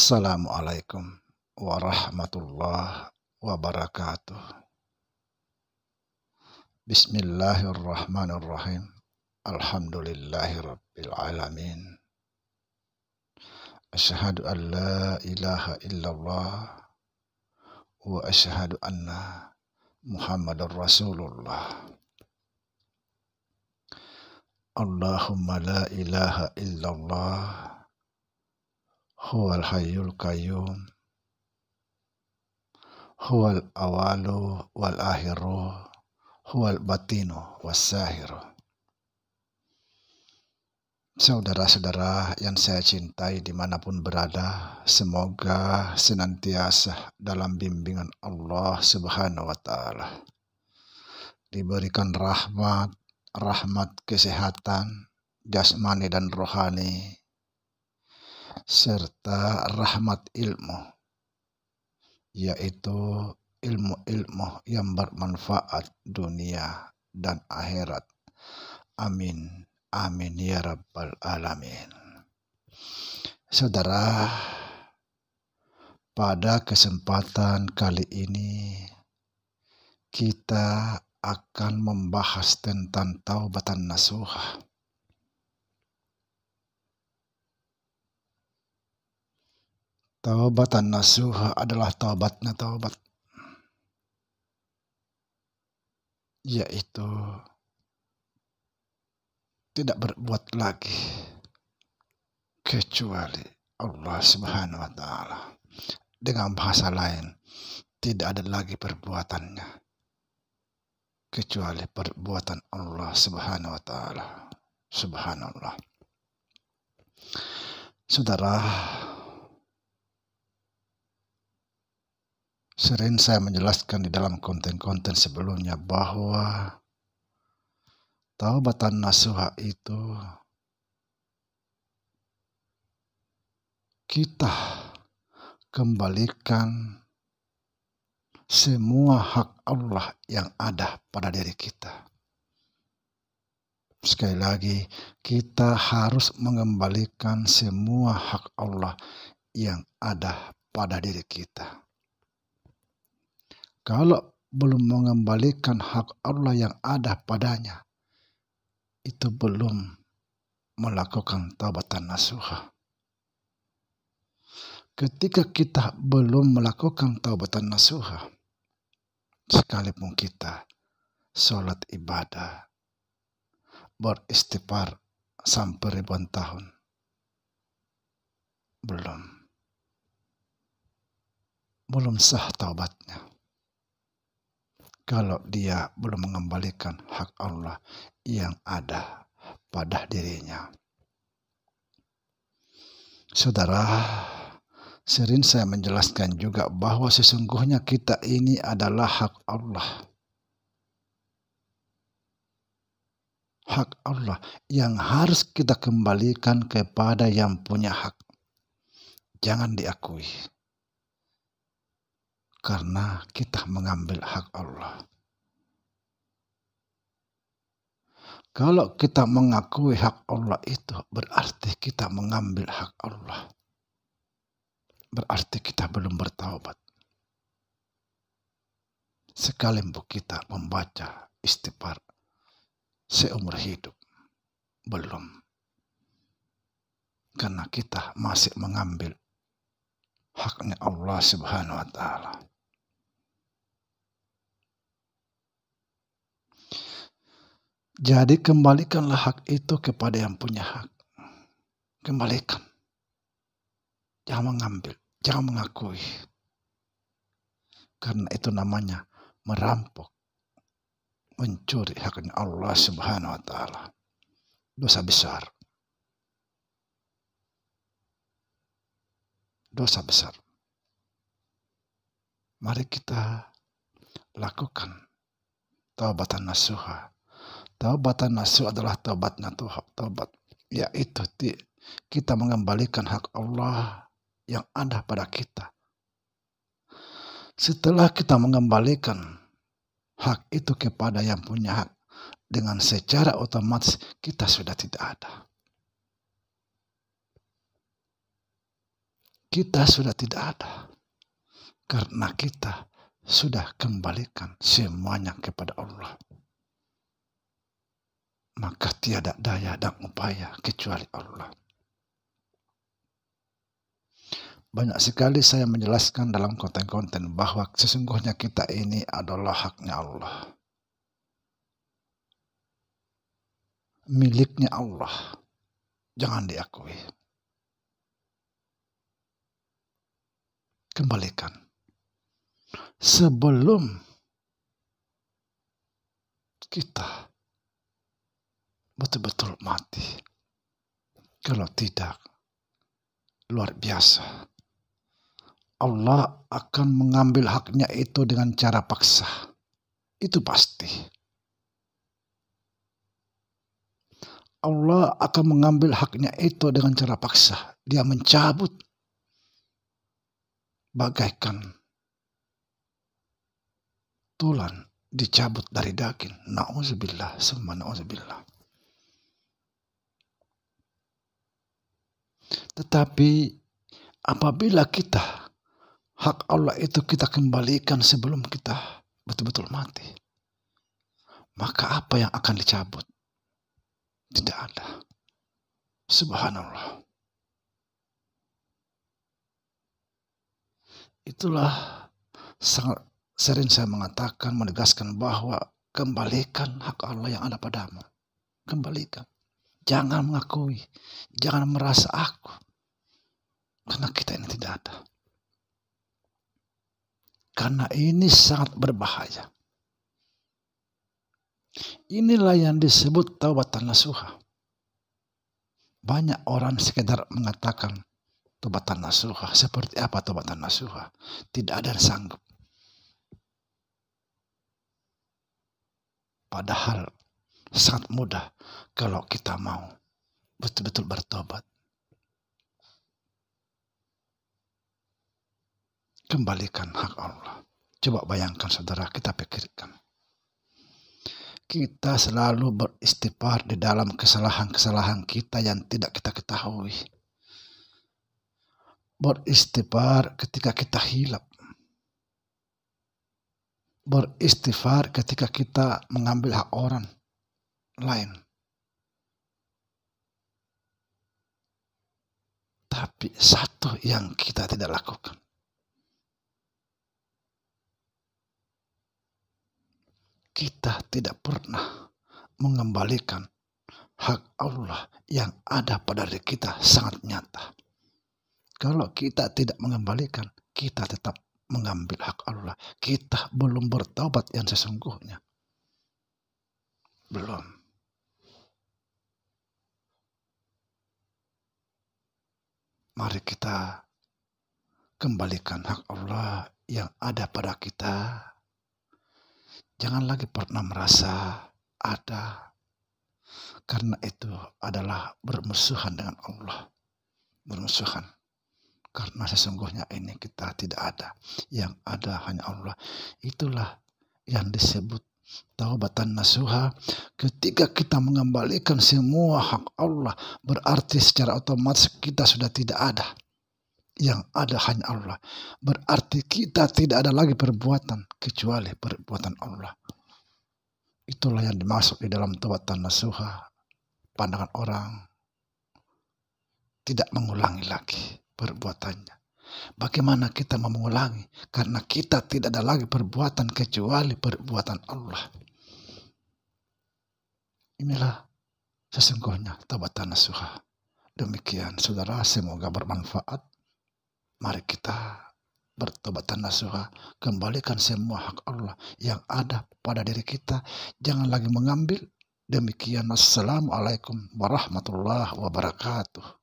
Assalamualaikum warahmatullahi wabarakatuh. Bismillahirrahmanirrahim. Alhamdulillahirabbil alamin. Asyhadu an la ilaha illallah wa asyhadu anna Muhammadar Rasulullah. Allahumma la ilaha illallah Huwal hayyul qayyum. Huwal awalu wal akhiru. Huwal batinu Saudara-saudara yang saya cintai dimanapun berada, semoga senantiasa dalam bimbingan Allah Subhanahu wa Ta'ala. Diberikan rahmat, rahmat kesehatan, jasmani dan rohani, serta rahmat ilmu, yaitu ilmu-ilmu yang bermanfaat dunia dan akhirat. Amin. Amin ya Rabbal Alamin. Saudara, pada kesempatan kali ini kita akan membahas tentang taubatan nasuhah Taubatan nasuha adalah taubatnya taubat. Yaitu tidak berbuat lagi kecuali Allah Subhanahu wa taala. Dengan bahasa lain, tidak ada lagi perbuatannya kecuali perbuatan Allah Subhanahu wa taala. Subhanallah. Saudara, Sering saya menjelaskan di dalam konten-konten sebelumnya bahwa taubatan nasuha itu kita kembalikan semua hak Allah yang ada pada diri kita. Sekali lagi, kita harus mengembalikan semua hak Allah yang ada pada diri kita kalau belum mengembalikan hak Allah yang ada padanya itu belum melakukan taubatan nasuha ketika kita belum melakukan taubatan nasuha sekalipun kita sholat ibadah beristighfar sampai ribuan tahun belum belum sah taubatnya kalau dia belum mengembalikan hak Allah yang ada pada dirinya. Saudara, sering saya menjelaskan juga bahwa sesungguhnya kita ini adalah hak Allah. Hak Allah yang harus kita kembalikan kepada yang punya hak. Jangan diakui karena kita mengambil hak Allah. Kalau kita mengakui hak Allah itu, berarti kita mengambil hak Allah. Berarti kita belum bertaubat. Sekalipun kita membaca istighfar seumur hidup, belum. Karena kita masih mengambil haknya Allah Subhanahu wa Ta'ala. Jadi kembalikanlah hak itu kepada yang punya hak. Kembalikan. Jangan mengambil, jangan mengakui. Karena itu namanya merampok. Mencuri haknya Allah subhanahu wa ta'ala. Dosa besar. Dosa besar. Mari kita lakukan taubatan nasuhah. Taubatan nasu adalah taubat Tuhan. taubat yaitu kita mengembalikan hak Allah yang ada pada kita. Setelah kita mengembalikan hak itu kepada yang punya hak, dengan secara otomatis kita sudah tidak ada. Kita sudah tidak ada karena kita sudah kembalikan semuanya kepada Allah maka tiada daya dan upaya kecuali Allah. Banyak sekali saya menjelaskan dalam konten-konten bahwa sesungguhnya kita ini adalah haknya Allah. Miliknya Allah. Jangan diakui. Kembalikan. Sebelum kita betul-betul mati. Kalau tidak, luar biasa. Allah akan mengambil haknya itu dengan cara paksa. Itu pasti. Allah akan mengambil haknya itu dengan cara paksa. Dia mencabut bagaikan tulan dicabut dari daging. Na'udzubillah, semua na'udzubillah. Tetapi apabila kita hak Allah itu kita kembalikan sebelum kita betul-betul mati, maka apa yang akan dicabut? Tidak ada. Subhanallah. Itulah sangat sering saya mengatakan, menegaskan bahwa kembalikan hak Allah yang ada padamu. Kembalikan. Jangan mengakui, jangan merasa aku. Karena kita ini tidak ada. Karena ini sangat berbahaya. Inilah yang disebut taubatan nasuha. Banyak orang sekedar mengatakan taubatan nasuha. Seperti apa taubatan nasuha? Tidak ada yang sanggup. Padahal sangat mudah kalau kita mau betul-betul bertobat. Kembalikan hak Allah. Coba bayangkan saudara, kita pikirkan. Kita selalu beristighfar di dalam kesalahan-kesalahan kita yang tidak kita ketahui. Beristighfar ketika kita hilap beristighfar ketika kita mengambil hak orang, lain. Tapi satu yang kita tidak lakukan. Kita tidak pernah mengembalikan hak Allah yang ada pada diri kita sangat nyata. Kalau kita tidak mengembalikan, kita tetap mengambil hak Allah. Kita belum bertobat yang sesungguhnya. Belum. mari kita kembalikan hak Allah yang ada pada kita. Jangan lagi pernah merasa ada, karena itu adalah bermusuhan dengan Allah. Bermusuhan. Karena sesungguhnya ini kita tidak ada. Yang ada hanya Allah. Itulah yang disebut taubatan nasuha ketika kita mengembalikan semua hak Allah berarti secara otomatis kita sudah tidak ada yang ada hanya Allah berarti kita tidak ada lagi perbuatan kecuali perbuatan Allah itulah yang dimaksud di dalam taubatan nasuha pandangan orang tidak mengulangi lagi perbuatannya Bagaimana kita memulangi Karena kita tidak ada lagi perbuatan kecuali perbuatan Allah. Inilah sesungguhnya taubat nasuha. Demikian saudara semoga bermanfaat. Mari kita bertobat nasuha, kembalikan semua hak Allah yang ada pada diri kita. Jangan lagi mengambil. Demikian, Assalamualaikum warahmatullahi wabarakatuh.